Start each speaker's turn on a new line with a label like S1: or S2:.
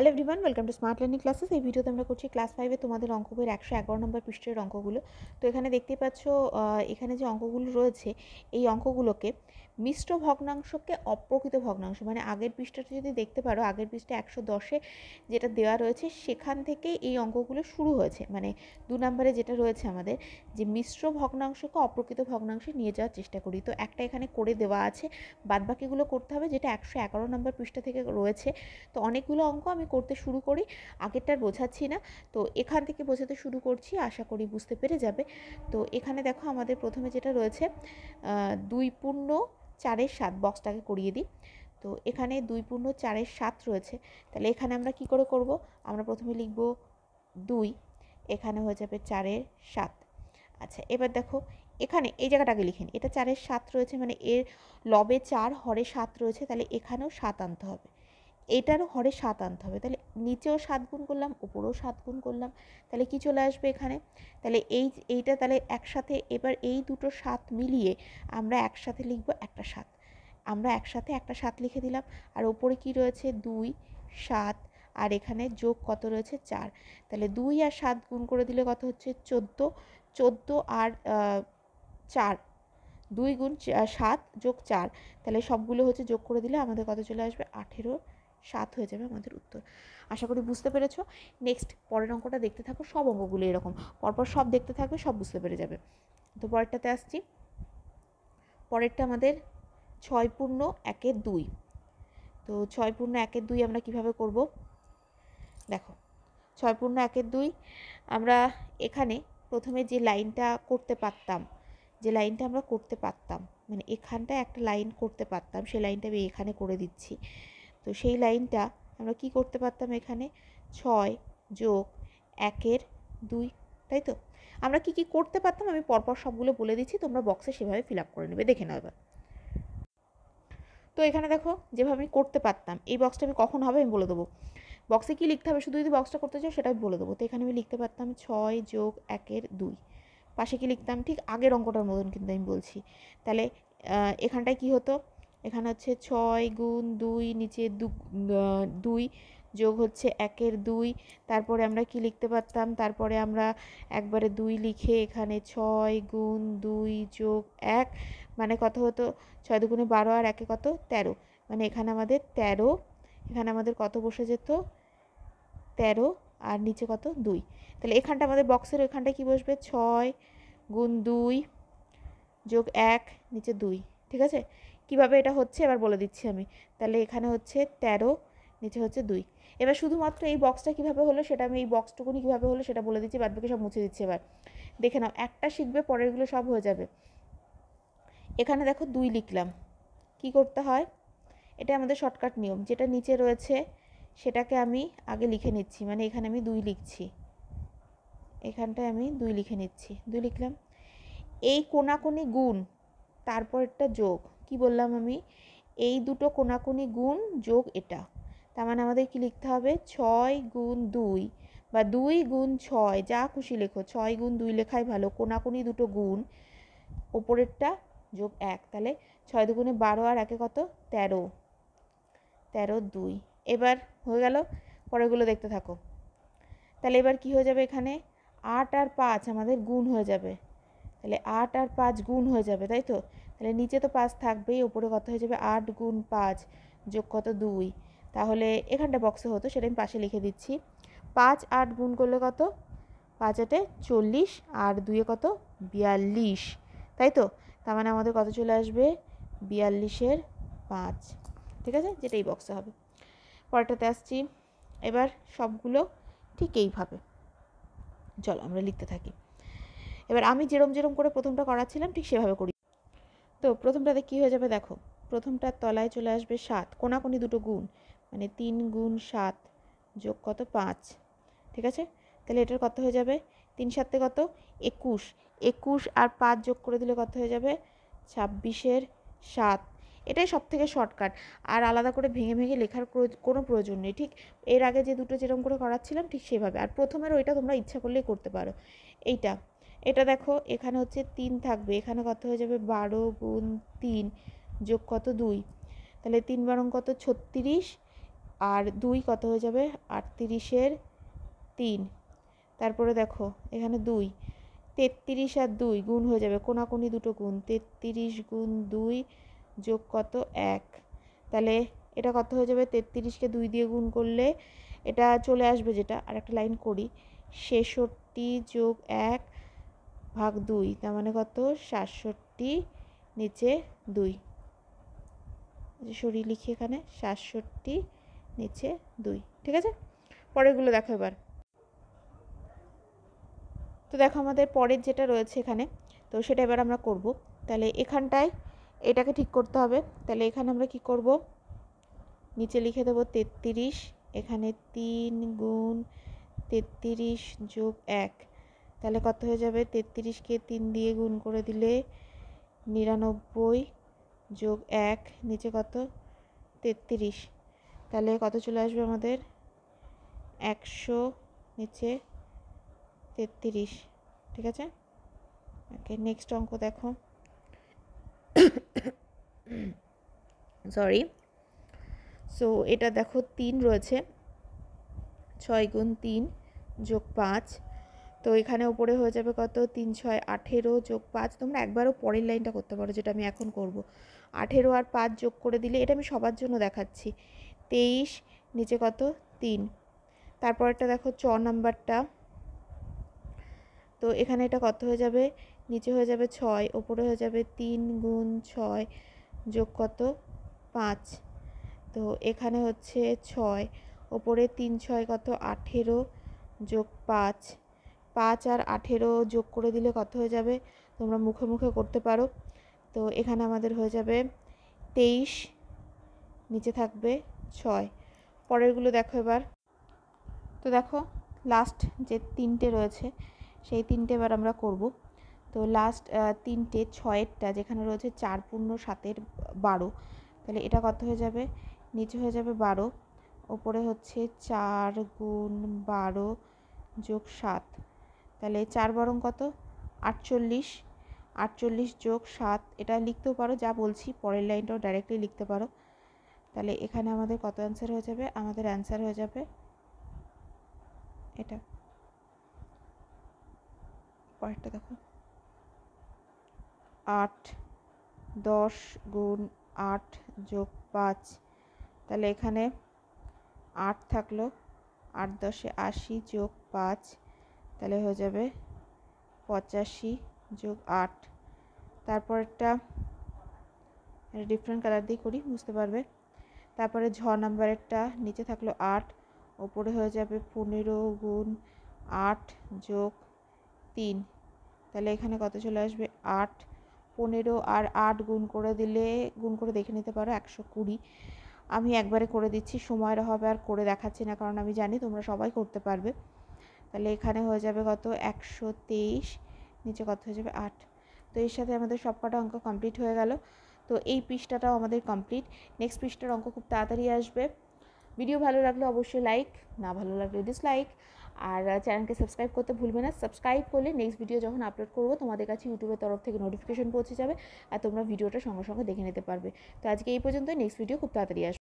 S1: hello everyone welcome to smart learning classes এই ভিডিওতে আমরা করছি ক্লাস ফাইভে তোমাদের অঙ্ক বইয়ের একশো এগারো নম্বর পৃষ্ঠের অঙ্কগুলো তো এখানে দেখতে পাচ্ছ এখানে যে অঙ্কগুলো রয়েছে এই অঙ্কগুলোকে মিশ্র ভগ্নাংশকে অপ্রকৃত ভগ্নাংশ মানে আগের পৃষ্ঠাটা যদি দেখতে পারো আগের পৃষ্ঠা একশো দশে যেটা দেওয়া রয়েছে সেখান থেকে এই অঙ্কগুলো শুরু হয়েছে মানে দু নম্বরে যেটা রয়েছে আমাদের যে মিশ্র ভগ্নাংশকে অপ্রকৃত ভগ্নাংশে নিয়ে যাওয়ার চেষ্টা করি তো একটা এখানে করে দেওয়া আছে বাদবাকিগুলো করতে হবে যেটা একশো এগারো নম্বর পৃষ্ঠা থেকে রয়েছে তো অনেকগুলো অঙ্ক আমি করতে শুরু করি আগেরটার বোঝাচ্ছি না তো এখান থেকে বোঝাতে শুরু করছি আশা করি বুঝতে পেরে যাবে তো এখানে দেখো আমাদের প্রথমে যেটা রয়েছে দুই পূর্ণ চারের সাত বক্সটাকে করিয়ে দিই তো এখানে দুই পূর্ণ চারের সাত রয়েছে তাহলে এখানে আমরা কি করে করব আমরা প্রথমে লিখব দুই এখানে হয়ে যাবে চারের সাত আচ্ছা এবার দেখো এখানে এই জায়গাটাকে লিখেন এটা চারের সাত রয়েছে মানে এর লবে চার হরে সাত রয়েছে তাহলে এখানেও সাত আনতে হবে এটারও হরে সাত আনতে হবে তাহলে নিচেও সাত গুণ করলাম উপরেও সাত গুণ করলাম তাহলে কি চলে আসবে এখানে তাহলে এই এইটা তাহলে একসাথে এবার এই দুটো সাত মিলিয়ে আমরা একসাথে লিখব একটা সাত আমরা একসাথে একটা সাত লিখে দিলাম আর ওপরে কি রয়েছে দুই সাত আর এখানে যোগ কত রয়েছে চার তাহলে দুই আর সাত গুণ করে দিলে কত হচ্ছে চোদ্দো চোদ্দো আর চার দুই গুণ সাত যোগ চার তাহলে সবগুলো হচ্ছে যোগ করে দিলে আমাদের কত চলে আসবে আঠেরো সাত হয়ে যাবে আমাদের উত্তর আশা করি বুঝতে পেরেছো নেক্সট পরের অঙ্কটা দেখতে থাকো সব অঙ্কগুলো এরকম পরপর সব দেখতে থাকবে সব বুঝতে পেরে যাবে তো পরেরটাতে আসছি পরেরটা আমাদের ছয় পূর্ণ একের দুই তো ছয় পূর্ণ একের দুই আমরা কিভাবে করব দেখো ছয় পূর্ণ একের দুই আমরা এখানে প্রথমে যে লাইনটা করতে পারতাম যে লাইনটা আমরা করতে পারতাম মানে এখানটা একটা লাইন করতে পারতাম সেই লাইনটা আমি এখানে করে দিচ্ছি তো সেই লাইনটা আমরা কি করতে পারতাম এখানে ছয় যোগ একের দুই তাই তো আমরা কি কি করতে পারতাম আমি পরপর সবগুলো বলে দিচ্ছি তোমরা বক্সে সেভাবে ফিল আপ করে নেবে দেখে নাও এবার তো এখানে দেখো যেভাবে আমি করতে পারতাম এই বক্সটা আমি কখন হবে আমি বলে দেবো বক্সে কি লিখতে হবে শুধু যদি বক্সটা করতে চাও সেটা আমি বলে দেবো তো এখানে আমি লিখতে পারতাম ছয় যোগ একের দুই পাশে কি লিখতাম ঠিক আগের অঙ্কটার মতন কিন্তু আমি বলছি তাহলে এখানটায় কি হতো এখানে হচ্ছে ছয় গুণ দুই নিচে দুই যোগ হচ্ছে একের দুই তারপরে আমরা কি লিখতে পারতাম তারপরে আমরা একবারে দুই লিখে এখানে ছয় গুণ দুই যোগ এক মানে কত হতো ছয় দুগুণে বারো আর একে কত তেরো মানে এখানে আমাদের তেরো এখানে আমাদের কত বসে যেত তেরো আর নিচে কত দুই তাহলে এখানটা আমাদের বক্সের ওইখানটা কি বসবে ছয় গুণ দুই যোগ এক নিচে দুই ঠিক আছে কিভাবে এটা হচ্ছে এবার বলে দিচ্ছি আমি তাহলে এখানে হচ্ছে তেরো নিচে হচ্ছে দুই এবার শুধুমাত্র এই বক্সটা কীভাবে হলো সেটা আমি এই বক্সটুকুনি কীভাবে হলো সেটা বলে দিচ্ছি বাদবাকি সব মুছে দিচ্ছি এবার দেখে নাও একটা শিখবে পরেরগুলো সব হয়ে যাবে এখানে দেখো দুই লিখলাম কি করতে হয় এটা আমাদের শর্টকাট নিয়ম যেটা নিচে রয়েছে সেটাকে আমি আগে লিখে নিচ্ছি মানে এখানে আমি দুই লিখছি এখানটায় আমি দুই লিখে নিচ্ছি দুই লিখলাম এই কোনাকোনি গুণ তারপর একটা যোগ কি বললাম আমি এই দুটো কোনাকুনি গুণ যোগ এটা তার মানে আমাদের কি লিখতে হবে ছয় গুণ দুই বা দুই গুণ ছয় যা খুশি লেখো ছয় গুণ দুই লেখাই ভালো কোনাকুনি দুটো গুণ ওপরেরটা যোগ এক তাহলে ছয় দুগুণে বারো আর একে কত তেরো তেরো দুই এবার হয়ে গেল পরেরগুলো দেখতে থাকো তাহলে এবার কি হয়ে যাবে এখানে আট আর পাঁচ আমাদের গুণ হয়ে যাবে তাহলে আট আর পাঁচ গুণ হয়ে যাবে তাই তো তাহলে নিচে তো পাঁচ থাকবেই ওপরে কত হয়ে যাবে আট গুণ পাঁচ যোগ কত দুই তাহলে এখানটা বক্সে হতো সেটা আমি পাশে লিখে দিচ্ছি পাঁচ আট গুণ করলে কত পাঁচ আটে চল্লিশ আর দুয়ে কত বিয়াল্লিশ তাই তো তার মানে আমাদের কত চলে আসবে বিয়াল্লিশের পাঁচ ঠিক আছে যেটাই বক্সে হবে পরেরটাতে আসছি এবার সবগুলো ঠিক এইভাবে চলো আমরা লিখতে থাকি এবার আমি যেরম যেরম করে প্রথমটা করাচ্ছিলাম ঠিক সেভাবে করি তো প্রথমটাতে কি হয়ে যাবে দেখো প্রথমটার তলায় চলে আসবে সাত কোনাকুনি দুটো গুণ মানে তিন গুণ সাত যোগ কত পাঁচ ঠিক আছে তাহলে এটার কত হয়ে যাবে তিন সাতে কত একুশ একুশ আর পাঁচ যোগ করে দিলে কত হয়ে যাবে ছাব্বিশের সাত এটাই সব থেকে শর্টকাট আর আলাদা করে ভেঙে ভেঙে লেখার কোনো প্রয়োজন নেই ঠিক এর আগে যে দুটো যেরকম করে করাচ্ছিলাম ঠিক সেভাবে আর প্রথমের ওইটা তোমরা ইচ্ছা করলেই করতে পারো এইটা এটা দেখো এখানে হচ্ছে তিন থাকবে এখানে কত হয়ে যাবে বারো গুণ তিন যোগ কত দুই তাহলে তিন বারং কত ছত্রিশ আর দুই কত হয়ে যাবে আটত্রিশের তিন তারপরে দেখো এখানে দুই তেত্রিশ আর দুই গুণ হয়ে যাবে কোনাকুনি দুটো গুণ তেত্রিশ গুণ দুই যোগ কত এক তাহলে এটা কত হয়ে যাবে তেত্রিশকে দুই দিয়ে গুণ করলে এটা চলে আসবে যেটা আর একটা লাইন করি ছেষট্টি যোগ এক ভাগ দুই তার মানে কত সাতষট্টি নিচে দুই সরি লিখি এখানে সাতষট্টি নিচে দুই ঠিক আছে পরেরগুলো দেখো এবার তো দেখো আমাদের পরের যেটা রয়েছে এখানে তো সেটা এবার আমরা করব তাহলে এখানটায় এটাকে ঠিক করতে হবে তাহলে এখানে আমরা কি করব নিচে লিখে দেবো তেত্রিশ এখানে তিন গুণ তেত্রিশ যোগ এক তাহলে কত হয়ে যাবে তেত্রিশকে তিন দিয়ে গুণ করে দিলে নিরানব্বই যোগ এক নিচে কত তেত্রিশ তাহলে কত চলে আসবে আমাদের একশো নিচে তেত্রিশ ঠিক আছে ওকে নেক্সট অঙ্ক দেখো সরি সো এটা দেখো তিন রয়েছে ছয় গুণ তিন যোগ পাঁচ তো এখানে ওপরে হয়ে যাবে কত তিন ছয় আঠেরো যোগ পাঁচ তোমরা একবারও পরের লাইনটা করতে পারো যেটা আমি এখন করব আঠেরো আর পাঁচ যোগ করে দিলে এটা আমি সবার জন্য দেখাচ্ছি তেইশ নিচে কত তিন তারপরটা দেখো চ নাম্বারটা তো এখানে এটা কত হয়ে যাবে নিচে হয়ে যাবে ছয় ওপরে হয়ে যাবে তিন গুণ ছয় যোগ কত পাঁচ তো এখানে হচ্ছে ছয় ওপরে তিন ছয় কত আঠেরো যোগ পাঁচ পাঁচ আর আঠেরো যোগ করে দিলে কত হয়ে যাবে তোমরা মুখে মুখে করতে পারো তো এখানে আমাদের হয়ে যাবে তেইশ নিচে থাকবে ছয় পরেরগুলো দেখো এবার তো দেখো লাস্ট যে তিনটে রয়েছে সেই তিনটে এবার আমরা করব তো লাস্ট তিনটে ছয়েরটা যেখানে রয়েছে চার পূর্ণ সাতের বারো তাহলে এটা কত হয়ে যাবে নিচে হয়ে যাবে বারো ওপরে হচ্ছে চার গুণ বারো যোগ সাত তাহলে চার বরং কত আটচল্লিশ আটচল্লিশ যোগ সাত এটা লিখতেও পারো যা বলছি পরের লাইনটাও ডাইরেক্টলি লিখতে পারো তাহলে এখানে আমাদের কত অ্যান্সার হয়ে যাবে আমাদের অ্যান্সার হয়ে যাবে এটা পরেরটা দেখো আট দশ গুণ আট যোগ পাঁচ তাহলে এখানে আট থাকলো আট দশে আশি যোগ পাঁচ তাহলে হয়ে যাবে পঁচাশি যোগ আট তারপর একটা ডিফারেন্ট কালার দিয়ে করি বুঝতে পারবে তারপরে ঝ নাম্বারেরটা নিচে থাকলো আট ওপরে হয়ে যাবে পনেরো গুণ আট যোগ তিন তাহলে এখানে কত চলে আসবে আট পনেরো আর আট গুণ করে দিলে গুণ করে দেখে নিতে পারো একশো কুড়ি আমি একবারে করে দিচ্ছি সময়ের অভাবে আর করে দেখাচ্ছি না কারণ আমি জানি তোমরা সবাই করতে পারবে তাহলে এখানে হয়ে যাবে কত একশো তেইশ নিচে কত হয়ে যাবে আট তো এর সাথে আমাদের সবকটা অঙ্ক কমপ্লিট হয়ে গেল তো এই পৃষ্ঠাটাও আমাদের কমপ্লিট নেক্সট পৃষ্ঠার অঙ্ক খুব তাড়াতাড়ি আসবে ভিডিও ভালো লাগলে অবশ্যই লাইক না ভালো লাগলে ডিসলাইক আর চ্যানেলকে সাবস্ক্রাইব করতে ভুলবে না সাবস্ক্রাইব করলে নেক্সট ভিডিও যখন আপলোড করবো তোমাদের কাছে ইউটিউবের তরফ থেকে নোটিফিকেশন পৌঁছে যাবে আর তোমরা ভিডিওটা সঙ্গে সঙ্গে দেখে নিতে পারবে তো আজকে এই পর্যন্ত নেক্সট ভিডিও খুব তাড়াতাড়ি আসবে